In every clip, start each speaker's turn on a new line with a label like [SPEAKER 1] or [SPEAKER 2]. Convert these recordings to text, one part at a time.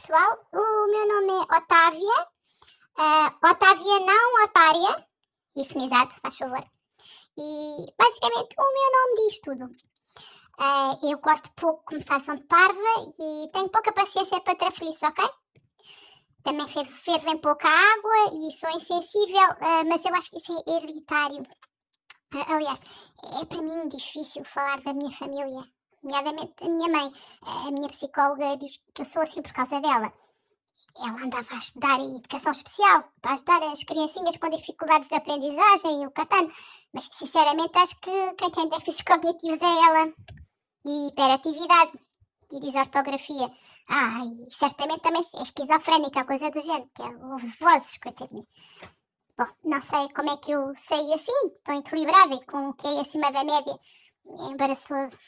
[SPEAKER 1] pessoal. O meu nome é Otávia. Uh, Otávia não otária. Infinizado, faz favor. E basicamente o meu nome diz tudo. Uh, eu gosto pouco que me façam de parva e tenho pouca paciência para trafeliços, ok? Também fervem pouca água e sou insensível, uh, mas eu acho que isso é hereditário. aliás, é para mim difícil falar da minha família nomeadamente a minha mãe. A minha psicóloga diz que eu sou assim por causa dela. Ela andava a estudar em educação especial, para ajudar as criancinhas com dificuldades de aprendizagem e o catano, mas sinceramente acho que quem tem déficits cognitivos é ela. E hiperatividade, e diz ortografia. Ah, e certamente também é esquizofrénica, coisa do género, que ela é ouve vozes, coitadinha. Bom, não sei como é que eu saí assim, tão equilibrada e com o que é acima da média. É embaraçoso.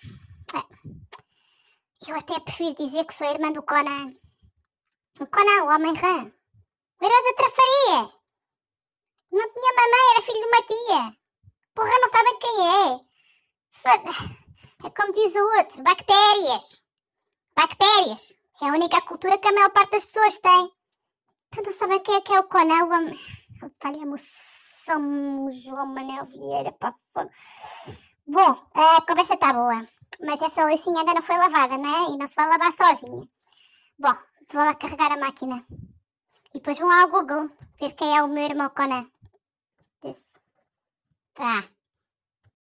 [SPEAKER 1] É. Eu até prefiro dizer que sou a irmã do Conan. O Conan, o Homem-Rã. O herói da trafaria. Não tinha mamãe, era filho de uma tia. Porra, não sabem quem é. Foda é como diz o outro, bactérias. Bactérias. É a única cultura que a maior parte das pessoas tem. Tu não sabem quem é que é o Conan, o homem... Falha emoção, João Manuel Vieira, para Bom, a conversa está boa mas essa assim, loucinha ainda não foi lavada, não é? E não se vai lavar sozinha. Bom, vou lá carregar a máquina. E depois vão ao Google ver quem é o meu irmão Conan. Desse. Ah.